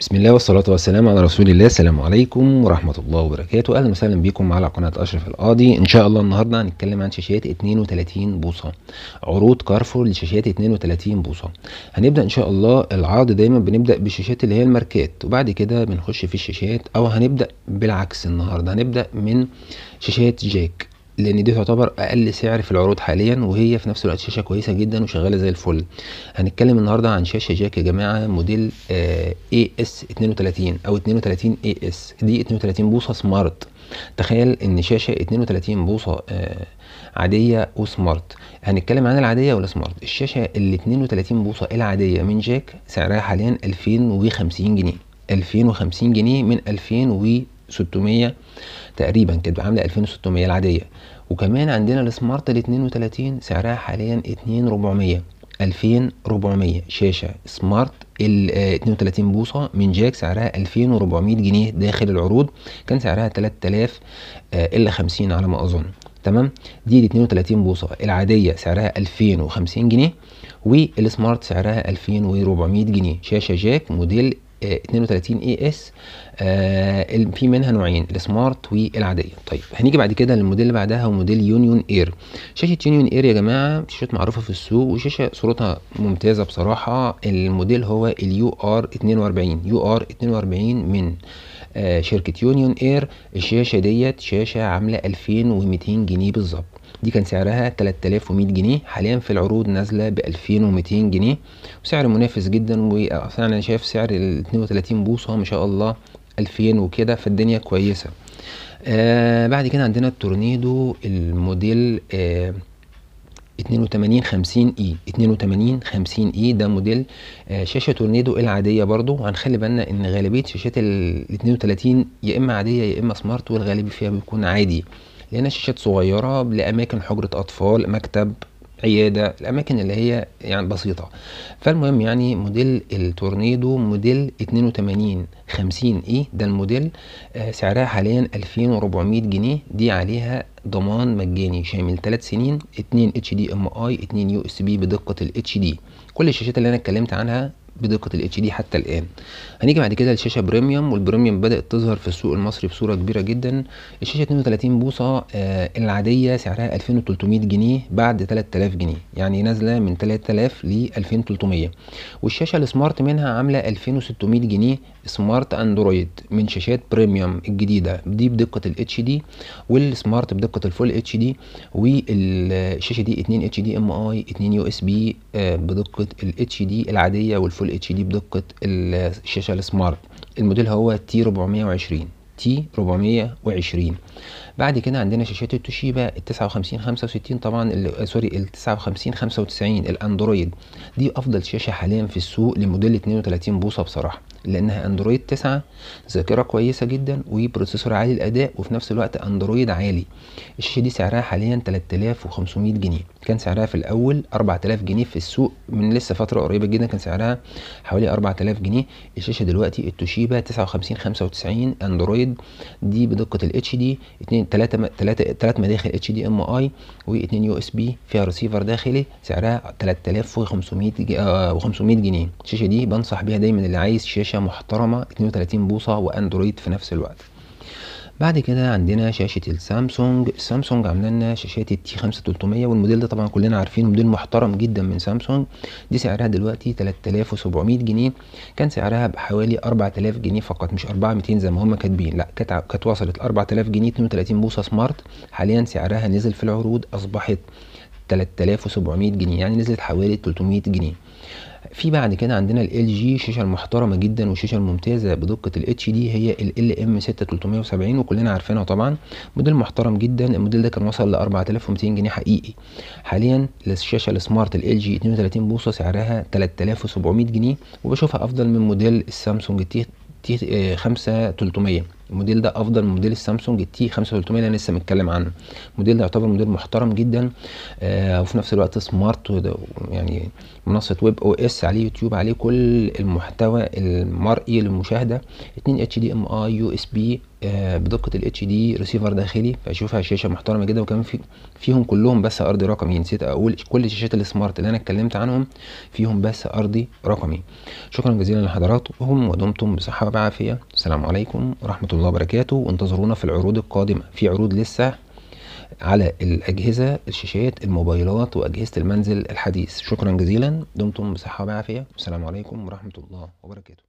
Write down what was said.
بسم الله والصلاة والسلام على رسول الله السلام عليكم ورحمة الله وبركاته أهلا وسهلا بكم على قناة أشرف القاضي إن شاء الله النهاردة هنتكلم عن شاشات 32 بوصة عروض كارفور لشاشات 32 بوصة هنبدأ إن شاء الله العرض دايما بنبدأ بالشاشات اللي هي الماركات وبعد كده بنخش في الشاشات أو هنبدأ بالعكس النهاردة هنبدأ من شاشات جاك لان دي تعتبر اقل سعر في العروض حاليا وهي في نفس الوقت شاشه كويسه جدا وشغاله زي الفل هنتكلم النهارده عن شاشه جاك يا جماعه موديل اي اس 32 او 32 اي اس دي 32 بوصه سمارت تخيل ان شاشه 32 بوصه آه عاديه وسمارت هنتكلم عن العاديه ولا سمارت الشاشه ال 32 بوصه العاديه من جاك سعرها حاليا 2050 جنيه 2050 جنيه من 2000 و 600 تقريبا كانت عامله 2600 العاديه وكمان عندنا السمارت ال 32 سعرها حاليا 2400 2400 شاشه سمارت ال 32 بوصه من جاك سعرها 2400 جنيه داخل العروض كان سعرها 3000 آه، الا 50 على ما اظن تمام دي ال 32 بوصه العاديه سعرها 2050 جنيه والسمارت سعرها 2400 جنيه شاشه جاك موديل 32 اي اس آه، في منها نوعين السمارت والعاديه طيب هنيجي بعد كده للموديل اللي بعدها هو موديل يونيون اير شاشه يونيون اير يا جماعه شاشه معروفه في السوق وشاشه صورتها ممتازه بصراحه الموديل هو اليو ار 42 يو ار 42 من آه، شركه يونيون اير الشاشه ديت شاشه عامله 2200 جنيه بالظبط دي كان سعرها 3100 جنيه حاليا في العروض نازله ب 2200 جنيه وسعر منافس جدا واصلا انا شايف سعر ال 32 بوصه ما شاء الله 2000 وكده فالدنيا كويسه آه بعد كده عندنا التورنيدو الموديل آه 8250 اي 8250 اي ده موديل آه، شاشه تورنيدو العاديه برضو هنخلي بالنا ان غالبيه شاشات ال 32 يا اما عاديه يا اما سمارت والغالب فيها بيكون عادي لانها شاشات صغيره لاماكن حجره اطفال مكتب عياده الاماكن اللي هي يعني بسيطه فالمهم يعني موديل التورنيدو موديل 82 50 اي ده الموديل آه، سعرها حاليا 2400 جنيه دي عليها ضمان مجاني شامل 3 سنين 2 اتش دي ام اي 2 يو اس بي بدقه الاتش دي كل الشاشات اللي انا اتكلمت عنها بدقه الاتش دي حتى الان هنيجي بعد كده لشاشه بريميوم والبريميوم بدات تظهر في السوق المصري بصوره كبيره جدا الشاشه 32 بوصه آه العاديه سعرها 2300 جنيه بعد 3000 جنيه يعني نازله من 3000 ل 2300 والشاشه السمارت منها عامله 2600 جنيه سمارت اندرويد من شاشات بريميوم الجديده دي بدقه الاتش دي والسمارت بدقه الفول اتش دي والشاشه دي 2 اتش دي ام اي 2 يو اس بي بدقه الاتش دي العاديه والفول فول اتش دي بدقه الشاشه السمارت الموديل هو تي 420 تي 420 بعد كده عندنا شاشات التوشيبا ال 59 65 طبعا آه، سوري ال 59 95 الاندرويد دي افضل شاشه حاليا في السوق لموديل 32 بوصه بصراحه لانها اندرويد 9 ذاكره كويسه جدا وبروسيسور عالي الاداء وفي نفس الوقت اندرويد عالي الشاشه دي سعرها حاليا 3500 جنيه كان سعرها في الاول 4000 جنيه في السوق من لسه فتره قريبه جدا كان سعرها حوالي 4000 جنيه الشاشه دلوقتي التوشيبا 59 95 اندرويد دي بدقه الاتش دي 2 ثلاثه 3 مداخل اتش دي ام اي و2 يو اس بي فيها ريسيفر داخلي سعرها 3500 آه، جنيه الشاشه دي بنصح بيها دايما اللي عايز شاشه محترمه 32 بوصه واندرويد في نفس الوقت بعد كده عندنا شاشه السامسونج سامسونج عامله لنا شاشات التي 5300 والموديل ده طبعا كلنا عارفينه موديل محترم جدا من سامسونج دي سعرها دلوقتي 3700 جنيه كان سعرها بحوالي 4000 جنيه فقط مش 4200 زي ما هم كاتبين لا كانت وصلت 4000 جنيه 32 بوصه سمارت حاليا سعرها نزل في العروض اصبحت 3700 جنيه يعني نزلت حوالي 300 جنيه في بعد كده عندنا ال جي شاشه محترمه جدا وشاشه ممتازه بدقه ال اتش دي هي ال ال ام 6370 وكلنا عارفينها طبعا موديل محترم جدا الموديل ده كان وصل ل 4200 جنيه حقيقي حاليا الشاشه السمارت ال جي 32 بوصه سعرها 3700 جنيه وبشوفها افضل من موديل السامسونج تي تي 5300 الموديل ده افضل من موديل السامسونج التي 5300 اللي انا لسه متكلم عنه الموديل ده يعتبر موديل محترم جدا آه وفي نفس الوقت سمارت يعني منصه ويب او اس عليه يوتيوب عليه كل المحتوى المرئي للمشاهده 2 اتش دي ام اي يو اس بي بدقه الاتش دي ريسيفر داخلي فاشوفها شاشه محترمه جدا وكمان في فيهم كلهم بس ارضي رقمي نسيت اقول كل الشاشات السمارت اللي انا اتكلمت عنهم فيهم بس ارضي رقمي شكرا جزيلا لحضراتكم ودمتم بصحه وعافيه السلام عليكم ورحمه الله الله وبركاته وانتظرونا في العروض القادمة في عروض لسه على الأجهزة الشاشات الموبايلات وأجهزة المنزل الحديث شكرا جزيلا دمتم بصحة وعافية والسلام عليكم ورحمة الله وبركاته